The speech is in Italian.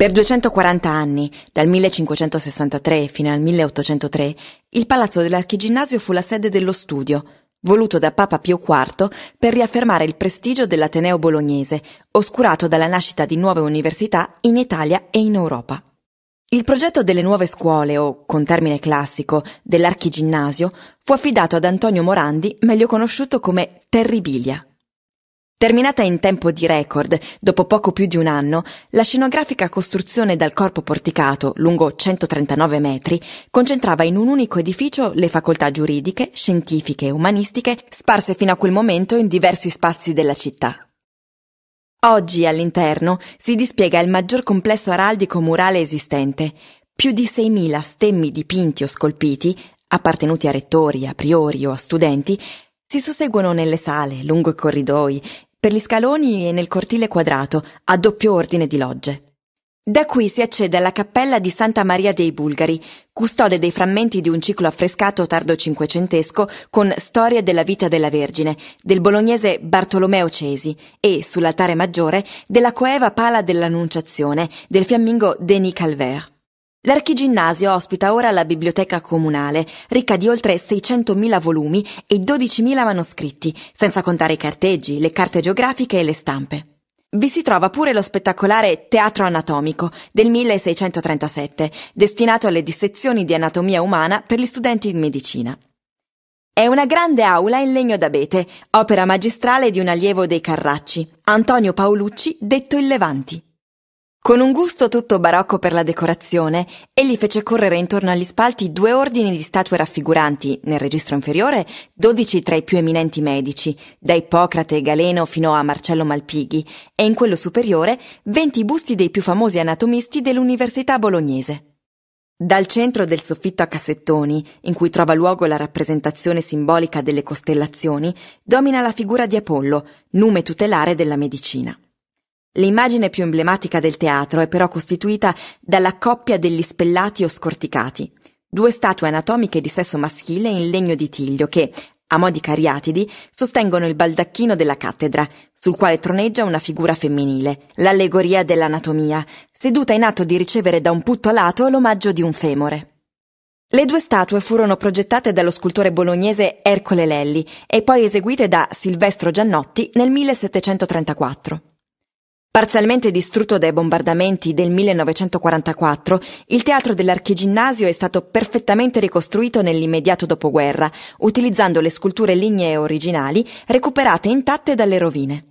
Per 240 anni, dal 1563 fino al 1803, il palazzo dell'archiginnasio fu la sede dello studio, voluto da Papa Pio IV per riaffermare il prestigio dell'Ateneo bolognese, oscurato dalla nascita di nuove università in Italia e in Europa. Il progetto delle nuove scuole, o con termine classico, dell'archiginnasio fu affidato ad Antonio Morandi, meglio conosciuto come Terribilia. Terminata in tempo di record, dopo poco più di un anno, la scenografica costruzione dal corpo porticato, lungo 139 metri, concentrava in un unico edificio le facoltà giuridiche, scientifiche e umanistiche sparse fino a quel momento in diversi spazi della città. Oggi all'interno si dispiega il maggior complesso araldico murale esistente, più di 6.000 stemmi dipinti o scolpiti, appartenuti a rettori, a priori o a studenti, si susseguono nelle sale, lungo i corridoi, per gli scaloni e nel cortile quadrato, a doppio ordine di logge. Da qui si accede alla cappella di Santa Maria dei Bulgari, custode dei frammenti di un ciclo affrescato tardo cinquecentesco con Storia della vita della Vergine, del bolognese Bartolomeo Cesi e, sull'altare maggiore, della coeva pala dell'Annunciazione, del fiammingo Denis Calvert. L'archiginnasio ospita ora la biblioteca comunale, ricca di oltre 600.000 volumi e 12.000 manoscritti, senza contare i carteggi, le carte geografiche e le stampe. Vi si trova pure lo spettacolare Teatro Anatomico del 1637, destinato alle dissezioni di anatomia umana per gli studenti di medicina. È una grande aula in legno d'abete, opera magistrale di un allievo dei Carracci, Antonio Paolucci, detto il Levanti. Con un gusto tutto barocco per la decorazione, egli fece correre intorno agli spalti due ordini di statue raffiguranti, nel registro inferiore, dodici tra i più eminenti medici, da Ippocrate e Galeno fino a Marcello Malpighi, e in quello superiore venti busti dei più famosi anatomisti dell'Università bolognese. Dal centro del soffitto a cassettoni, in cui trova luogo la rappresentazione simbolica delle costellazioni, domina la figura di Apollo, nume tutelare della medicina. L'immagine più emblematica del teatro è però costituita dalla coppia degli spellati o scorticati, due statue anatomiche di sesso maschile in legno di tiglio che, a modi cariatidi, sostengono il baldacchino della cattedra, sul quale troneggia una figura femminile, l'allegoria dell'anatomia, seduta in atto di ricevere da un putto alato l'omaggio di un femore. Le due statue furono progettate dallo scultore bolognese Ercole Lelli e poi eseguite da Silvestro Giannotti nel 1734. Parzialmente distrutto dai bombardamenti del 1944, il teatro dell'archiginnasio è stato perfettamente ricostruito nell'immediato dopoguerra, utilizzando le sculture lignee originali recuperate intatte dalle rovine.